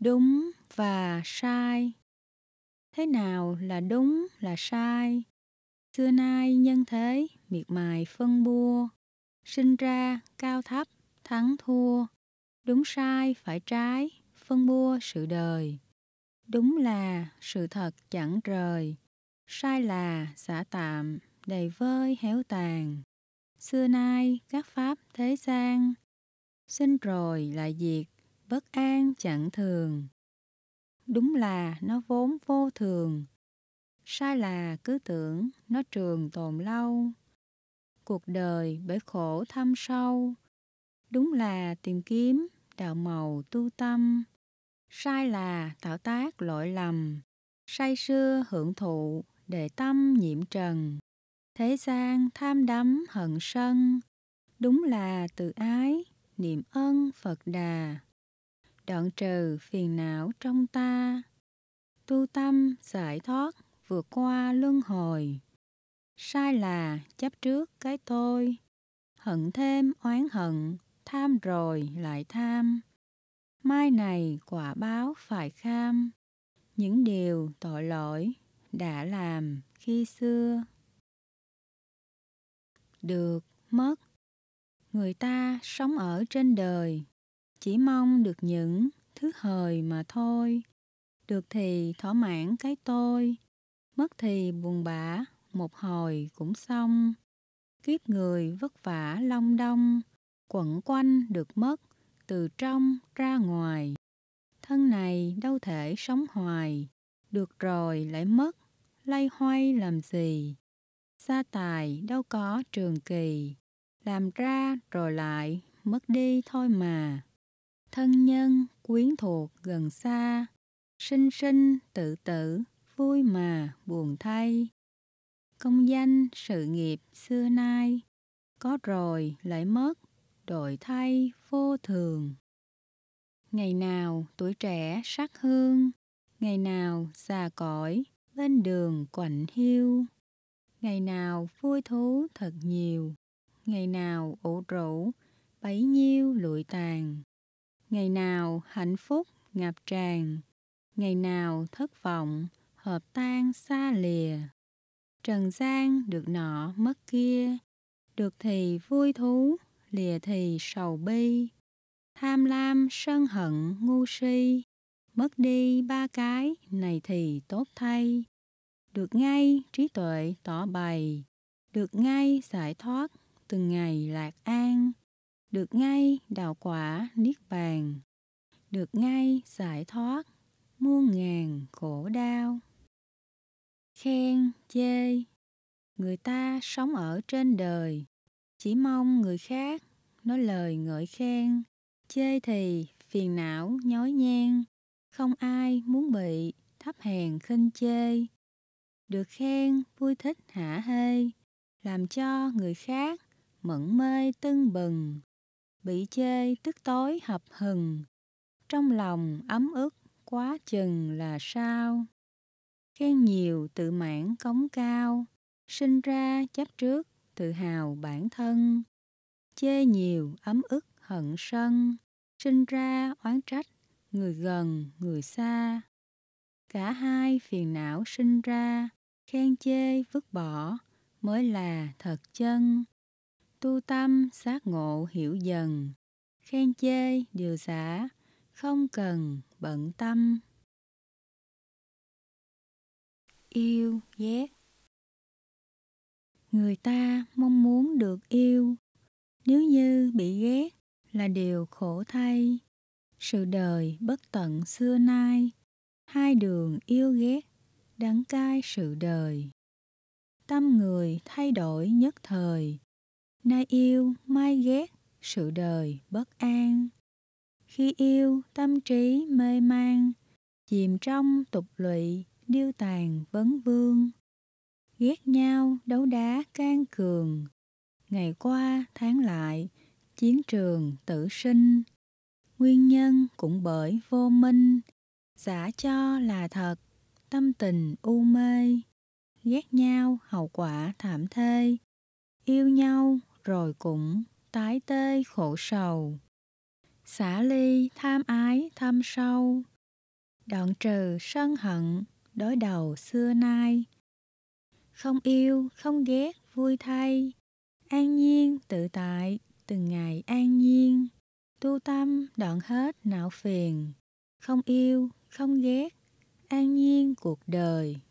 đúng và sai thế nào là đúng là sai xưa nay nhân thế miệt mài phân bua sinh ra cao thấp thắng thua đúng sai phải trái phân bua sự đời đúng là sự thật chẳng rời sai là xả tạm đầy vơi héo tàn xưa nay các pháp thế gian sinh rồi lại diệt bất an chẳng thường. Đúng là nó vốn vô thường. Sai là cứ tưởng nó trường tồn lâu. Cuộc đời bởi khổ thâm sâu. Đúng là tìm kiếm đạo màu tu tâm. Sai là tạo tác lỗi lầm. Say sưa hưởng thụ để tâm nhiễm trần. Thế gian tham đắm hận sân. Đúng là từ ái, niệm ân Phật đà đoạn trừ phiền não trong ta tu tâm giải thoát vượt qua luân hồi sai là chấp trước cái tôi hận thêm oán hận tham rồi lại tham mai này quả báo phải kham những điều tội lỗi đã làm khi xưa được mất người ta sống ở trên đời chỉ mong được những thứ hời mà thôi được thì thỏa mãn cái tôi mất thì buồn bã một hồi cũng xong kiếp người vất vả long đong quẩn quanh được mất từ trong ra ngoài thân này đâu thể sống hoài được rồi lại mất lay hoay làm gì xa tài đâu có trường kỳ làm ra rồi lại mất đi thôi mà thân nhân, quyến thuộc gần xa, sinh sinh, tự tử, vui mà, buồn thay. Công danh, sự nghiệp, xưa nay, có rồi lại mất, đổi thay, vô thường. Ngày nào tuổi trẻ sắc hương, ngày nào già cõi, bên đường quạnh hiu. Ngày nào vui thú thật nhiều, ngày nào ủ rũ, bấy nhiêu lụi tàn. Ngày nào hạnh phúc ngập tràn, ngày nào thất vọng hợp tan xa lìa. Trần gian được nọ mất kia, được thì vui thú, lìa thì sầu bi. Tham lam sân hận ngu si, mất đi ba cái này thì tốt thay. Được ngay trí tuệ tỏ bày, được ngay giải thoát từng ngày lạc an được ngay đạo quả niết bàn được ngay giải thoát muôn ngàn khổ đau khen chê người ta sống ở trên đời chỉ mong người khác nói lời ngợi khen chê thì phiền não nhói nhen không ai muốn bị thấp hèn khinh chê được khen vui thích hả hê làm cho người khác mẫn mê tưng bừng bị chê tức tối hập hừng trong lòng ấm ức quá chừng là sao khen nhiều tự mãn cống cao sinh ra chấp trước tự hào bản thân chê nhiều ấm ức hận sân sinh ra oán trách người gần người xa cả hai phiền não sinh ra khen chê vứt bỏ mới là thật chân tu tâm giác ngộ hiểu dần khen chê điều xả không cần bận tâm yêu ghét người ta mong muốn được yêu nếu như bị ghét là điều khổ thay sự đời bất tận xưa nay hai đường yêu ghét đắng cay sự đời tâm người thay đổi nhất thời nay yêu mai ghét sự đời bất an khi yêu tâm trí mê man chìm trong tục lụy điêu tàn vấn vương ghét nhau đấu đá can cường ngày qua tháng lại chiến trường tử sinh nguyên nhân cũng bởi vô minh giả cho là thật tâm tình u mê ghét nhau hậu quả thảm thê yêu nhau rồi cũng tái tê khổ sầu. Xả ly tham ái thâm sâu, đoạn trừ sân hận, đối đầu xưa nay. Không yêu, không ghét, vui thay, an nhiên tự tại, từng ngày an nhiên. Tu tâm đoạn hết não phiền, không yêu, không ghét, an nhiên cuộc đời.